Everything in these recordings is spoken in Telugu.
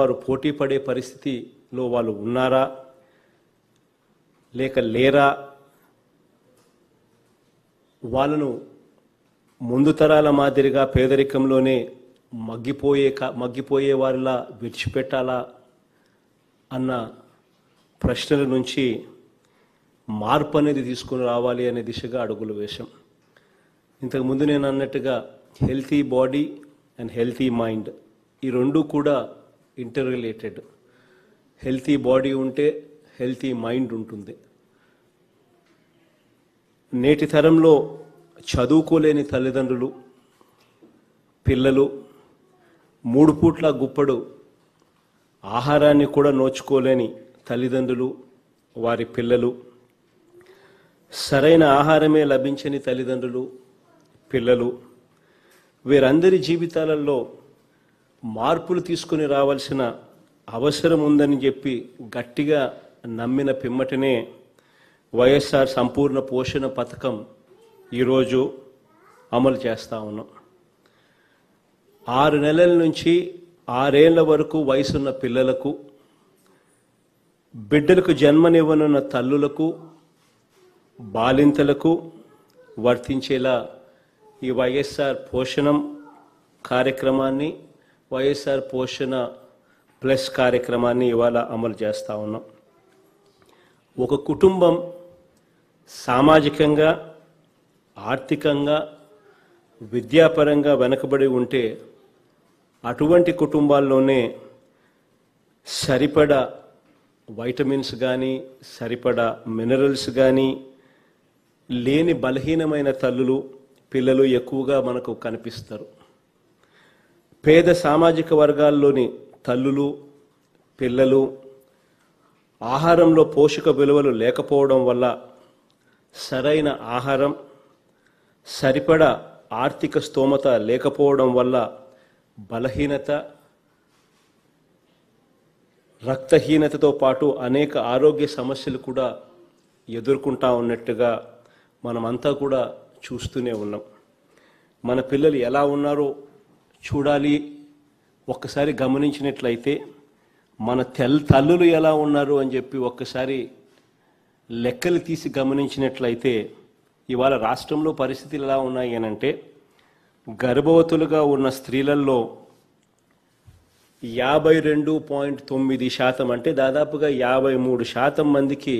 వారు పోటీ పడే పరిస్థితిలో వాళ్ళు ఉన్నారా లేక లేరా వాళ్ళను ముందు తరాల మాదిరిగా పేదరికంలోనే మగ్గిపోయే మగ్గిపోయే వారిలా విడిచిపెట్టాలా అన్న ప్రశ్నల నుంచి మార్పు అనేది తీసుకుని రావాలి అనే దిశగా అడుగులు వేశాం ఇంతకుముందు నేను అన్నట్టుగా healthy body and healthy mind ఈ రెండు కూడా ఇంటర్ రిలేటెడ్ హెల్తీ బాడీ ఉంటే హెల్తీ మైండ్ ఉంటుంది నేటి తరంలో చదువుకోలేని తల్లిదండ్రులు పిల్లలు మూడు పూట్ల గుప్పడు ఆహారాన్ని కూడా నోచుకోలేని తల్లిదండ్రులు వారి పిల్లలు సరైన ఆహారమే లభించని తల్లిదండ్రులు పిల్లలు వీరందరి జీవితాలలో మార్పులు తీసుకుని రావాల్సిన అవసరం ఉందని చెప్పి గట్టిగా నమ్మిన పిమ్మటనే వైఎస్ఆర్ సంపూర్ణ పోషణ పథకం ఈరోజు అమలు చేస్తా ఉన్నాం ఆరు నెలల నుంచి ఆరేళ్ల వరకు వయసున్న పిల్లలకు బిడ్డలకు జన్మనివ్వనున్న తల్లులకు బాలింతలకు వర్తించేలా ఈ వైఎస్ఆర్ పోషణం కార్యక్రమాన్ని వైఎస్ఆర్ పోషణ ప్లస్ కార్యక్రమాన్ని ఇవాళ అమలు చేస్తూ ఉన్నాం ఒక కుటుంబం సామాజికంగా ఆర్థికంగా విద్యాపరంగా వెనకబడి ఉంటే అటువంటి కుటుంబాల్లోనే సరిపడ వైటమిన్స్ కానీ సరిపడ మినరల్స్ కానీ లేని బలహీనమైన తల్లులు పిల్లలు ఎక్కువగా మనకు కనిపిస్తారు పేద సామాజిక వర్గాల్లోని తల్లులు పిల్లలు ఆహారంలో పోషక విలువలు లేకపోవడం వల్ల సరైన ఆహారం సరిపడ ఆర్థిక స్తోమత లేకపోవడం వల్ల బలహీనత రక్తహీనతతో పాటు అనేక ఆరోగ్య సమస్యలు కూడా ఎదుర్కొంటా ఉన్నట్టుగా మనమంతా కూడా చూస్తూనే ఉన్నాం మన పిల్లలు ఎలా ఉన్నారో చూడాలి ఒక్కసారి గమనించినట్లయితే మన తెల్ తల్లులు ఎలా ఉన్నారు అని చెప్పి ఒక్కసారి లెక్కలు తీసి గమనించినట్లయితే ఇవాళ రాష్ట్రంలో పరిస్థితులు ఎలా ఉన్నాయి అంటే గర్భవతులుగా ఉన్న స్త్రీలలో యాభై రెండు పాయింట్ తొమ్మిది శాతం అంటే దాదాపుగా యాభై మూడు శాతం మందికి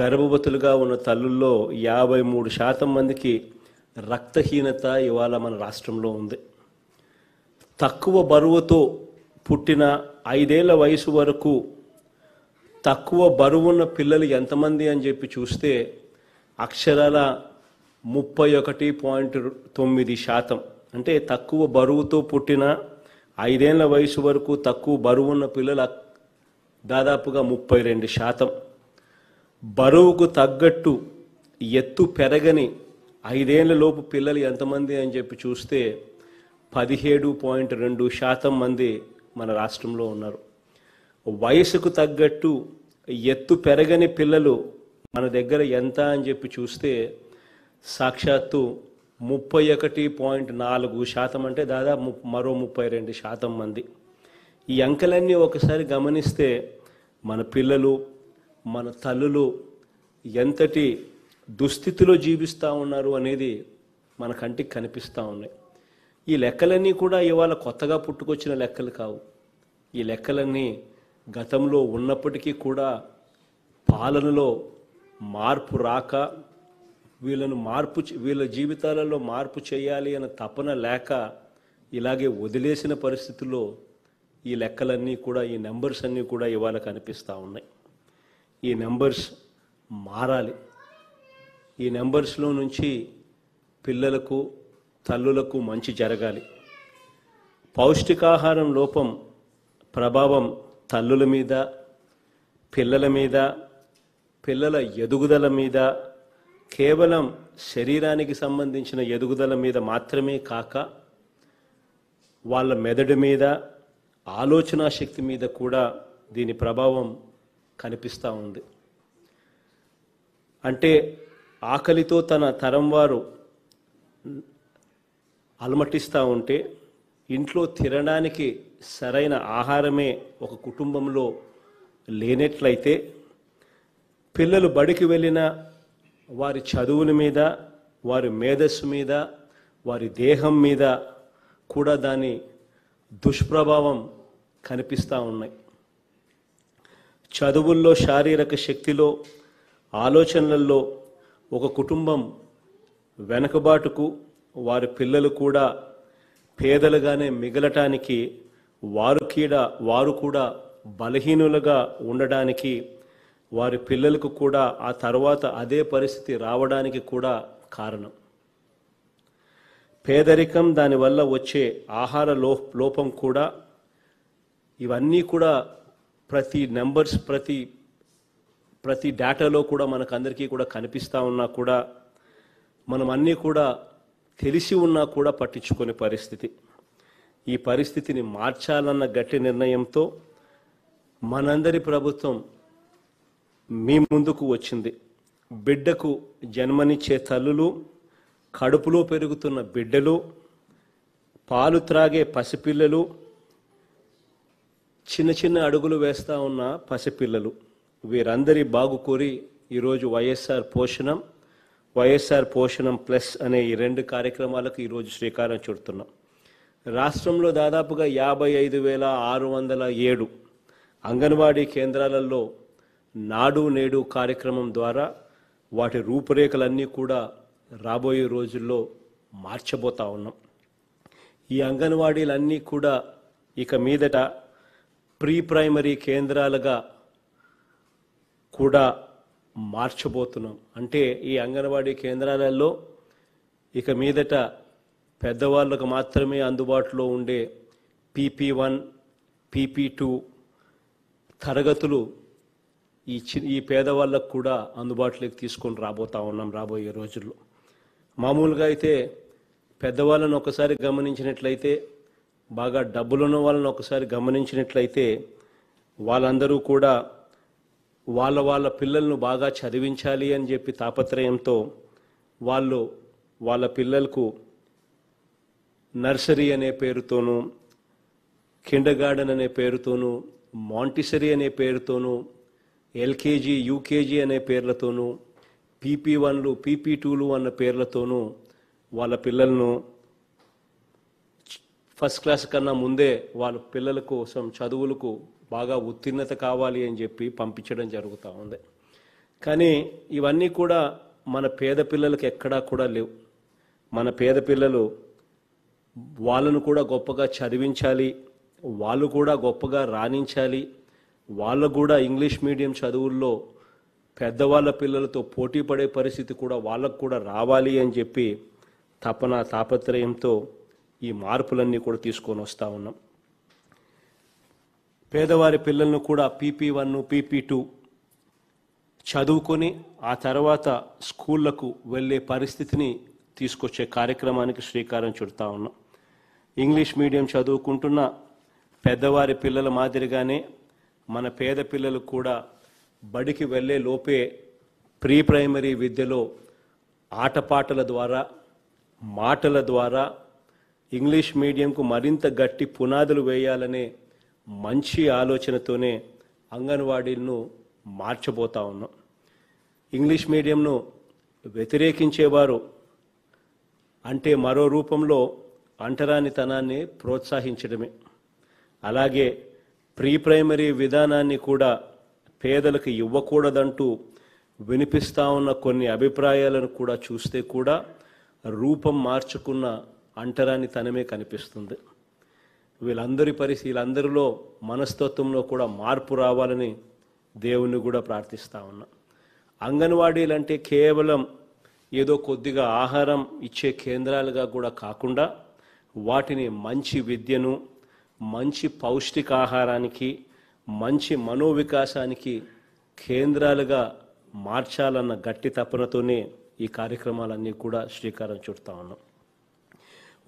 గర్భవతులుగా ఉన్న తల్లుల్లో యాభై మూడు శాతం మందికి రక్తహీనత ఇవాళ మన రాష్ట్రంలో ఉంది తక్కువ బరువుతో పుట్టిన ఐదేళ్ల వయసు వరకు తక్కువ బరువున్న పిల్లలు ఎంతమంది అని చెప్పి చూస్తే అక్షరాల ముప్పై ఒకటి పాయింట్ తొమ్మిది శాతం అంటే తక్కువ బరువుతో పుట్టిన ఐదేళ్ల వయసు వరకు తక్కువ బరువున్న పిల్లల దాదాపుగా ముప్పై రెండు శాతం బరువుకు తగ్గట్టు ఎత్తు పెరగని ఐదేళ్లలోపు పిల్లలు ఎంతమంది అని చెప్పి చూస్తే పదిహేడు పాయింట్ రెండు శాతం మంది మన రాష్ట్రంలో ఉన్నారు వయసుకు తగ్గట్టు ఎత్తు పెరగని పిల్లలు మన దగ్గర ఎంత అని చెప్పి చూస్తే సాక్షాత్తు ముప్పై ఒకటి పాయింట్ నాలుగు శాతం అంటే దాదాపు మరో ముప్పై రెండు శాతం మంది ఈ అంకెలన్నీ ఒకసారి గమనిస్తే మన పిల్లలు మన తల్లులు ఎంతటి దుస్థితిలో జీవిస్తూ ఉన్నారు అనేది మన కంటికి కనిపిస్తూ ఉన్నాయి ఈ లెక్కలన్నీ కూడా ఇవాళ కొత్తగా పుట్టుకొచ్చిన లెక్కలు కావు ఈ లెక్కలన్నీ గతంలో ఉన్నప్పటికీ కూడా పాలనలో మార్పు రాక వీళ్ళను మార్పు వీళ్ళ జీవితాలలో మార్పు చేయాలి అన్న తపన లేక ఇలాగే వదిలేసిన పరిస్థితుల్లో ఈ లెక్కలన్నీ కూడా ఈ నెంబర్స్ అన్నీ కూడా ఇవాళ కనిపిస్తూ ఉన్నాయి ఈ నెంబర్స్ మారాలి ఈ నెంబర్స్లో నుంచి పిల్లలకు తల్లులకు మంచి జరగాలి పౌష్టికాహారం లోపం ప్రభావం తల్లుల మీద పిల్లల మీద పిల్లల ఎదుగుదల మీద కేవలం శరీరానికి సంబంధించిన ఎదుగుదల మీద మాత్రమే కాక వాళ్ళ మెదడు మీద ఆలోచన శక్తి మీద కూడా దీని ప్రభావం కనిపిస్తూ ఉంది అంటే ఆకలితో తన తరం వారు అలమటిస్తూ ఉంటే ఇంట్లో తినడానికి సరైన ఆహారమే ఒక కుటుంబంలో లేనట్లయితే పిల్లలు బడికి వెళ్ళిన వారి చదువుల మీద వారి మేధస్సు మీద వారి దేహం మీద కూడా దాని దుష్ప్రభావం కనిపిస్తూ ఉన్నాయి చదువుల్లో శారీరక శక్తిలో ఆలోచనలలో ఒక కుటుంబం వెనకబాటుకు వారి పిల్లలు కూడా పేదలుగానే మిగలటానికి వారు కీడ వారు కూడా బలహీనులుగా ఉండడానికి వారి పిల్లలకు కూడా ఆ తర్వాత అదే పరిస్థితి రావడానికి కూడా కారణం పేదరికం దానివల్ల వచ్చే ఆహార లో లోపం కూడా ఇవన్నీ కూడా ప్రతి నెంబర్స్ ప్రతి ప్రతి డేటాలో కూడా మనకు అందరికీ కూడా కనిపిస్తూ ఉన్నా కూడా మనం అన్నీ కూడా తెలిసి ఉన్నా కూడా పట్టించుకునే పరిస్థితి ఈ పరిస్థితిని మార్చాలన్న గట్టి నిర్ణయంతో మనందరి ప్రభుత్వం మీ ముందుకు వచ్చింది బిడ్డకు జన్మనిచ్చే తల్లులు కడుపులో పెరుగుతున్న బిడ్డలు పాలు త్రాగే పసిపిల్లలు చిన్న చిన్న అడుగులు వేస్తూ ఉన్న పసిపిల్లలు వీరందరి బాగు కోరి ఈరోజు వైఎస్ఆర్ పోషణం వైఎస్ఆర్ పోషణం ప్లస్ అనే ఈ రెండు కార్యక్రమాలకు ఈరోజు శ్రీకారం చుడుతున్నాం రాష్ట్రంలో దాదాపుగా యాభై ఐదు వేల ఆరు వందల ఏడు అంగన్వాడీ కేంద్రాలలో నాడు నేడు కార్యక్రమం ద్వారా వాటి రూపురేఖలన్నీ కూడా రాబోయే రోజుల్లో మార్చబోతా ఉన్నాం ఈ అంగన్వాడీలన్నీ కూడా ఇక మీదట ప్రీ ప్రైమరీ కేంద్రాలుగా కూడా మార్చబోతున్నాం అంటే ఈ అంగన్వాడీ కేంద్రాలలో ఇక మీదట పెద్దవాళ్ళకు మాత్రమే అందుబాటులో ఉండే పీపీ వన్ పీపీ టూ తరగతులు ఈ చి ఈ పేదవాళ్ళకు కూడా అందుబాటులోకి తీసుకొని రాబోతా ఉన్నాం రాబోయే రోజుల్లో మామూలుగా అయితే పెద్దవాళ్ళను ఒకసారి గమనించినట్లయితే బాగా డబ్బులున్న వాళ్ళని ఒకసారి గమనించినట్లయితే వాళ్ళందరూ కూడా వాళ్ళ వాళ్ళ పిల్లలను బాగా చదివించాలి అని చెప్పి తాపత్రయంతో వాళ్ళు వాళ్ళ పిల్లలకు నర్సరీ అనే పేరుతోనూ కిండర్ గార్డెన్ అనే పేరుతోనూ మాంటిసరీ అనే పేరుతోనూ ఎల్కేజీ యూకేజీ అనే పేర్లతోనూ పీపీ వన్లు పీపీ టూలు అన్న పేర్లతోనూ వాళ్ళ పిల్లలను ఫస్ట్ క్లాస్ కన్నా ముందే వాళ్ళ పిల్లల కోసం చదువులకు బాగా ఉత్తీర్ణత కావాలి అని చెప్పి పంపించడం జరుగుతూ ఉంది కానీ ఇవన్నీ కూడా మన పేద పిల్లలకు ఎక్కడా కూడా లేవు మన పేద పిల్లలు వాళ్ళను కూడా గొప్పగా చదివించాలి వాళ్ళు కూడా గొప్పగా రాణించాలి వాళ్ళు కూడా ఇంగ్లీష్ మీడియం చదువుల్లో పెద్దవాళ్ళ పిల్లలతో పోటీ పడే పరిస్థితి కూడా వాళ్ళకు కూడా రావాలి అని చెప్పి తపన తాపత్రయంతో ఈ మార్పులన్నీ కూడా తీసుకొని వస్తూ ఉన్నాం పేదవారి పిల్లలను కూడా పీపీ వన్ పీపీ టూ చదువుకొని ఆ తర్వాత స్కూళ్లకు వెళ్ళే పరిస్థితిని తీసుకొచ్చే కార్యక్రమానికి శ్రీకారం చుడతా ఉన్నాం ఇంగ్లీష్ మీడియం చదువుకుంటున్న పెద్దవారి పిల్లల మాదిరిగానే మన పేద పిల్లలు కూడా బడికి వెళ్ళే లోపే ప్రీ ప్రైమరీ విద్యలో ఆటపాటల ద్వారా మాటల ద్వారా ఇంగ్లీష్ మీడియంకు మరింత గట్టి పునాదులు వేయాలనే మంచి ఆలోచనతోనే అంగన్వాడీలను మార్చబోతా ఉన్నాం ఇంగ్లీష్ మీడియంను వ్యతిరేకించేవారు అంటే మరో రూపంలో అంటరానితనాన్ని ప్రోత్సహించడమే అలాగే ప్రీ ప్రైమరీ విధానాన్ని కూడా పేదలకు ఇవ్వకూడదంటూ వినిపిస్తా ఉన్న కొన్ని అభిప్రాయాలను కూడా చూస్తే కూడా రూపం మార్చుకున్న అంటరానితనమే కనిపిస్తుంది వీళ్ళందరి పరిశీలందరిలో మనస్తత్వంలో కూడా మార్పు రావాలని దేవుణ్ణి కూడా ప్రార్థిస్తూ ఉన్నా అంగన్వాడీలు అంటే కేవలం ఏదో కొద్దిగా ఆహారం ఇచ్చే కేంద్రాలుగా కూడా కాకుండా వాటిని మంచి విద్యను మంచి పౌష్టికాహారానికి మంచి మనోవికాసానికి కేంద్రాలుగా మార్చాలన్న గట్టి తపనతోనే ఈ కార్యక్రమాలన్నీ కూడా శ్రీకారం చుడతా ఉన్నాం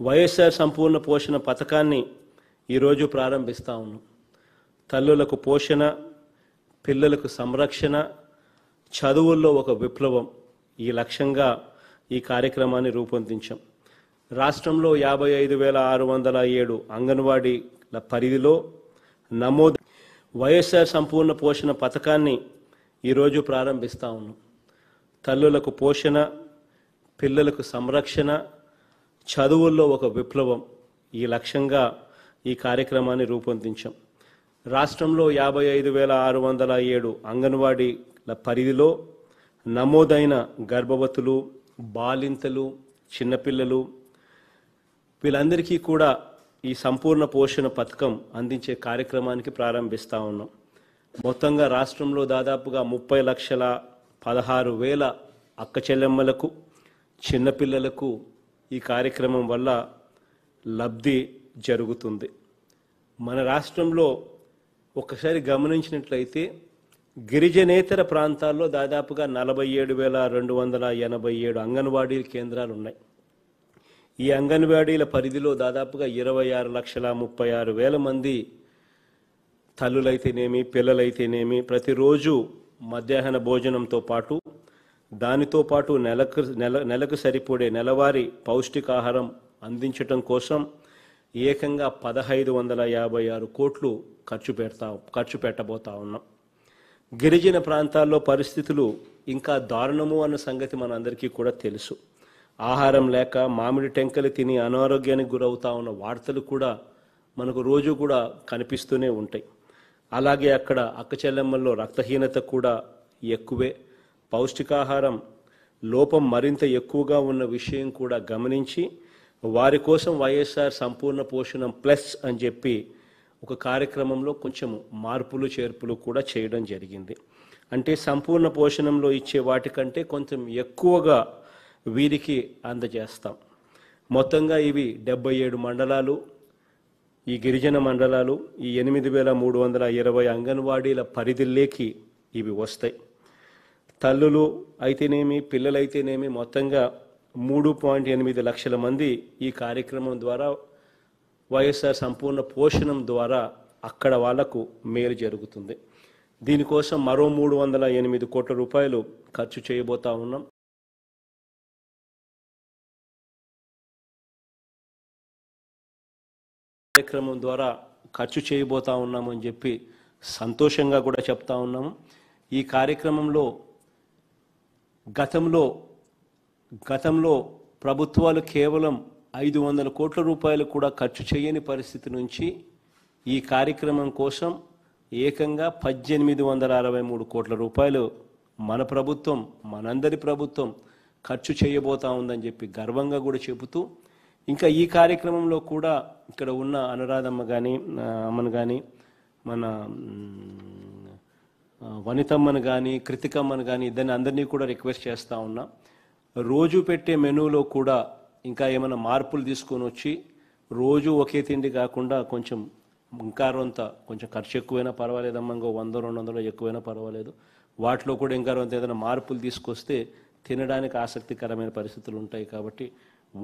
వైఎస్ఆర్ సంపూర్ణ పోషణ పథకాన్ని ఈరోజు ప్రారంభిస్తా ఉన్నాం తల్లులకు పోషణ పిల్లలకు సంరక్షణ చదువుల్లో ఒక విప్లవం ఈ లక్ష్యంగా ఈ కార్యక్రమాన్ని రూపొందించాం రాష్ట్రంలో యాభై ఐదు వేల ఆరు వందల ఏడు అంగన్వాడీల పరిధిలో నమోదు వైఎస్ఆర్ సంపూర్ణ పోషణ పథకాన్ని ఈరోజు ప్రారంభిస్తా ఉన్నాం తల్లులకు పోషణ పిల్లలకు సంరక్షణ చదువుల్లో ఒక విప్లవం ఈ లక్ష్యంగా ఈ కార్యక్రమాన్ని రూపొందించాం రాష్ట్రంలో యాభై ఐదు వేల ఆరు వందల ఏడు అంగన్వాడీల పరిధిలో నమోదైన గర్భవతులు బాలింతలు చిన్నపిల్లలు వీళ్ళందరికీ కూడా ఈ సంపూర్ణ పోషణ పథకం అందించే కార్యక్రమానికి ప్రారంభిస్తూ ఉన్నాం మొత్తంగా రాష్ట్రంలో దాదాపుగా ముప్పై లక్షల పదహారు వేల అక్క చెల్లెమ్మలకు చిన్నపిల్లలకు ఈ కార్యక్రమం వల్ల లబ్ధి జరుగుతుంది మన రాష్ట్రంలో ఒకసారి గమనించినట్లయితే గిరిజనేతర ప్రాంతాల్లో దాదాపుగా నలభై ఏడు వేల రెండు వందల ఎనభై ఏడు అంగన్వాడీ కేంద్రాలు ఉన్నాయి ఈ అంగన్వాడీల పరిధిలో దాదాపుగా ఇరవై ఆరు లక్షల ముప్పై ఆరు వేల మంది తల్లులైతేనేమి పిల్లలైతేనేమి ప్రతిరోజు మధ్యాహ్న భోజనంతో పాటు దానితో పాటు నెలకు నెల నెలకు సరిపడే నెలవారీ పౌష్టికాహారం అందించటం కోసం ఏకంగా పదహైదు వందల యాభై ఆరు కోట్లు ఖర్చు పెడతా ఖర్చు పెట్టబోతా ఉన్నాం గిరిజన ప్రాంతాల్లో పరిస్థితులు ఇంకా దారుణము అన్న సంగతి మన అందరికీ కూడా తెలుసు ఆహారం లేక మామిడి టెంకలు తిని అనారోగ్యానికి గురవుతా ఉన్న వార్తలు కూడా మనకు రోజు కూడా కనిపిస్తూనే ఉంటాయి అలాగే అక్కడ అక్కచెల్లెమ్మల్లో రక్తహీనత కూడా ఎక్కువే పౌష్టికాహారం లోపం మరింత ఎక్కువగా ఉన్న విషయం కూడా గమనించి వారి కోసం వైఎస్ఆర్ సంపూర్ణ పోషణం ప్లస్ అని చెప్పి ఒక కార్యక్రమంలో కొంచెం మార్పులు చేర్పులు కూడా చేయడం జరిగింది అంటే సంపూర్ణ పోషణంలో ఇచ్చే వాటికంటే కొంచెం ఎక్కువగా వీరికి అందజేస్తాం మొత్తంగా ఇవి డెబ్బై ఏడు మండలాలు ఈ గిరిజన మండలాలు ఈ ఎనిమిది వేల మూడు వందల ఇరవై అంగన్వాడీల పరిధిలోకి ఇవి వస్తాయి తల్లులు అయితేనేమి పిల్లలైతేనేమి మొత్తంగా మూడు పాయింట్ ఎనిమిది లక్షల మంది ఈ కార్యక్రమం ద్వారా వైఎస్ఆర్ సంపూర్ణ పోషణం ద్వారా అక్కడ వాళ్లకు మేలు జరుగుతుంది దీనికోసం మరో మూడు వందల ఎనిమిది కోట్ల రూపాయలు ఖర్చు చేయబోతా ఉన్నాం కార్యక్రమం ద్వారా ఖర్చు చేయబోతా ఉన్నామని చెప్పి సంతోషంగా కూడా చెప్తా ఉన్నాము ఈ కార్యక్రమంలో గతంలో గతంలో ప్రభుత్వాలు కేవలం ఐదు వందల కోట్ల రూపాయలు కూడా ఖర్చు చేయని పరిస్థితి నుంచి ఈ కార్యక్రమం కోసం ఏకంగా పద్దెనిమిది వందల అరవై మూడు కోట్ల రూపాయలు మన ప్రభుత్వం మనందరి ప్రభుత్వం ఖర్చు చేయబోతా ఉందని చెప్పి గర్వంగా కూడా చెబుతూ ఇంకా ఈ కార్యక్రమంలో కూడా ఇక్కడ ఉన్న అనురాధమ్మ కానీ అమ్మను కానీ మన వనితమ్మను కానీ కృతికమ్మను కానీ ఇద్దరిని అందరినీ కూడా రిక్వెస్ట్ చేస్తూ ఉన్నాం రోజు పెట్టే మెనూలో కూడా ఇంకా ఏమైనా మార్పులు తీసుకొని వచ్చి రోజు ఒకే తిండి కాకుండా కొంచెం ఇంకా కొంచెం ఖర్చు ఎక్కువైనా అమ్మ ఇంకో వంద రెండు వందలు ఎక్కువైనా పర్వాలేదు వాటిలో కూడా ఇంకా రొంత ఏదైనా మార్పులు తీసుకొస్తే తినడానికి ఆసక్తికరమైన పరిస్థితులు ఉంటాయి కాబట్టి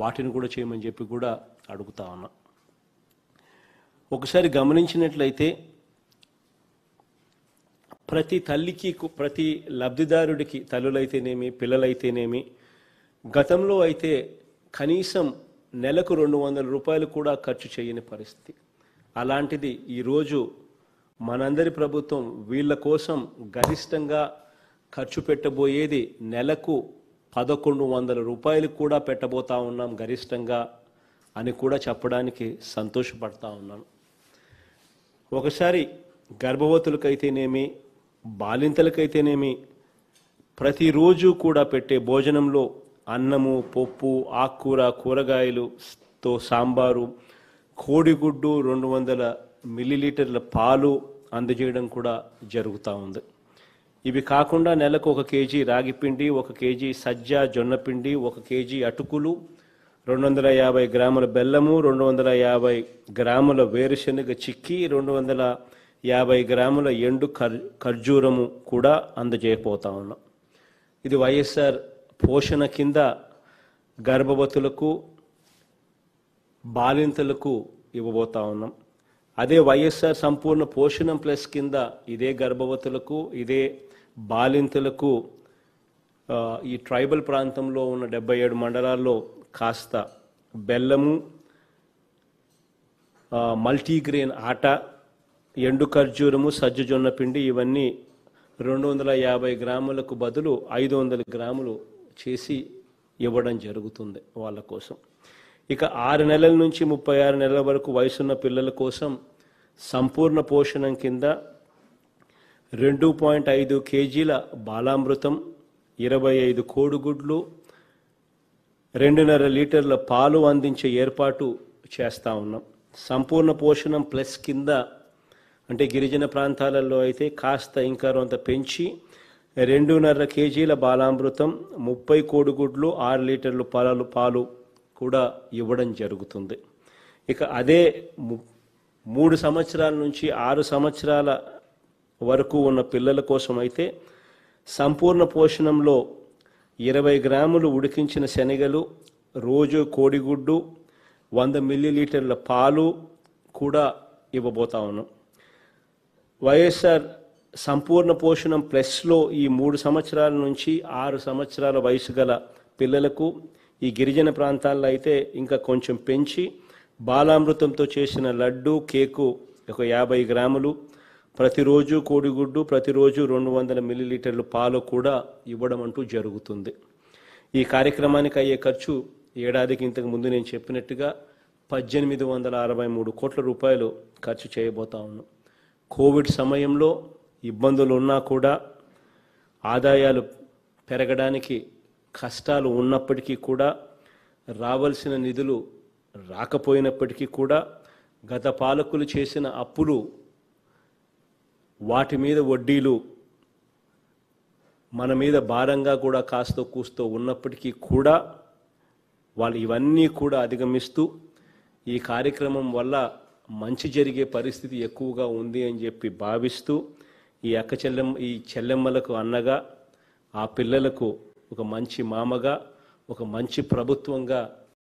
వాటిని కూడా చేయమని చెప్పి కూడా అడుగుతా ఉన్నా ఒకసారి గమనించినట్లయితే ప్రతి తల్లికి ప్రతి లబ్ధిదారుడికి తల్లులైతేనేమి పిల్లలైతేనేమి గతంలో అయితే కనీసం నెలకు రెండు వందల రూపాయలు కూడా ఖర్చు చేయని పరిస్థితి అలాంటిది ఈరోజు మనందరి ప్రభుత్వం వీళ్ళ కోసం గరిష్టంగా ఖర్చు పెట్టబోయేది నెలకు పదకొండు వందల రూపాయలు కూడా పెట్టబోతా ఉన్నాం గరిష్టంగా అని కూడా చెప్పడానికి సంతోషపడతా ఉన్నాను ఒకసారి గర్భవతులకైతేనేమి బాలింతలకైతేనేమి ప్రతిరోజు కూడా పెట్టే భోజనంలో అన్నము పప్పు ఆకుకూర కూరగాయలుతో సాంబారు కోడిగుడ్డు రెండు వందల మిల్లీలీటర్ల పాలు అందజేయడం కూడా జరుగుతూ ఉంది ఇవి కాకుండా నెలకు ఒక కేజీ రాగిపిండి ఒక కేజీ సజ్జ జొన్నపిండి ఒక కేజీ అటుకులు రెండు వందల యాభై గ్రాముల బెల్లము రెండు వందల యాభై గ్రాముల వేరుశనగ చిక్కి రెండు వందల యాభై గ్రాముల ఎండు ఖర్జూరము కూడా అందజేయపోతా ఉన్నాం ఇది వైఎస్ఆర్ పోషణ కింద గర్భవతులకు బాలింతలకు ఇవ్వబోతా ఉన్నాం అదే వైఎస్ఆర్ సంపూర్ణ పోషణం ప్లస్ కింద ఇదే గర్భవతులకు ఇదే బాలింతలకు ఈ ట్రైబల్ ప్రాంతంలో ఉన్న డెబ్బై ఏడు మండలాల్లో కాస్త బెల్లము మల్టీగ్రెయిన్ ఆట ఎండు ఖర్జూరము సజ్జ జొన్న పిండి ఇవన్నీ రెండు వందల యాభై గ్రాములకు బదులు ఐదు వందల గ్రాములు చేసి ఇవ్వడం జరుగుతుంది వాళ్ళ కోసం ఇక ఆరు నెలల నుంచి ముప్పై ఆరు నెలల వరకు వయసున్న పిల్లల కోసం సంపూర్ణ పోషణం కింద రెండు పాయింట్ ఐదు కేజీల బాలామృతం ఇరవై ఐదు కోడిగుడ్లు రెండున్నర లీటర్ల పాలు అందించే ఏర్పాటు చేస్తూ ఉన్నాం సంపూర్ణ పోషణం ప్లస్ కింద అంటే గిరిజన ప్రాంతాలలో అయితే కాస్త ఇంకా పెంచి రెండున్నర కేజీల బాలామృతం ముప్పై కోడిగుడ్లు ఆరు లీటర్లు పాలలు పాలు కూడా ఇవ్వడం జరుగుతుంది ఇక అదే మూడు సంవత్సరాల నుంచి ఆరు సంవత్సరాల వరకు ఉన్న పిల్లల కోసం అయితే సంపూర్ణ పోషణంలో ఇరవై గ్రాములు ఉడికించిన శనగలు రోజు కోడిగుడ్డు వంద మిల్లీలీటర్ల పాలు కూడా ఇవ్వబోతా ఉన్నాం వైఎస్ఆర్ సంపూర్ణ పోషణం ప్లస్లో ఈ మూడు సంవత్సరాల నుంచి ఆరు సంవత్సరాల వయసు గల పిల్లలకు ఈ గిరిజన ప్రాంతాల్లో అయితే ఇంకా కొంచెం పెంచి బాలామృతంతో చేసిన లడ్డు కేకు ఒక యాభై గ్రాములు ప్రతిరోజు కోడిగుడ్డు ప్రతిరోజు రెండు వందల మిల్లీలీటర్లు పాలు కూడా ఇవ్వడం అంటూ జరుగుతుంది ఈ కార్యక్రమానికి అయ్యే ఖర్చు ఏడాదికి ఇంతకు ముందు నేను చెప్పినట్టుగా పద్దెనిమిది వందల అరవై మూడు కోట్ల రూపాయలు ఖర్చు చేయబోతా ఉన్నాను కోవిడ్ సమయంలో ఇబ్బందులు ఉన్నా కూడా ఆదాయాలు పెరగడానికి కష్టాలు ఉన్నప్పటికీ కూడా రావాల్సిన నిధులు రాకపోయినప్పటికీ కూడా గత పాలకులు చేసిన అప్పులు వాటి మీద వడ్డీలు మన మీద భారంగా కూడా కాస్తో కూస్తూ ఉన్నప్పటికీ కూడా వాళ్ళు ఇవన్నీ కూడా అధిగమిస్తూ ఈ కార్యక్రమం వల్ల మంచి జరిగే పరిస్థితి ఎక్కువగా ఉంది అని చెప్పి భావిస్తూ ఈ అక్క చెల్లెమ్మ ఈ చెల్లెమ్మలకు అన్నగా ఆ పిల్లలకు ఒక మంచి మామగా ఒక మంచి ప్రభుత్వంగా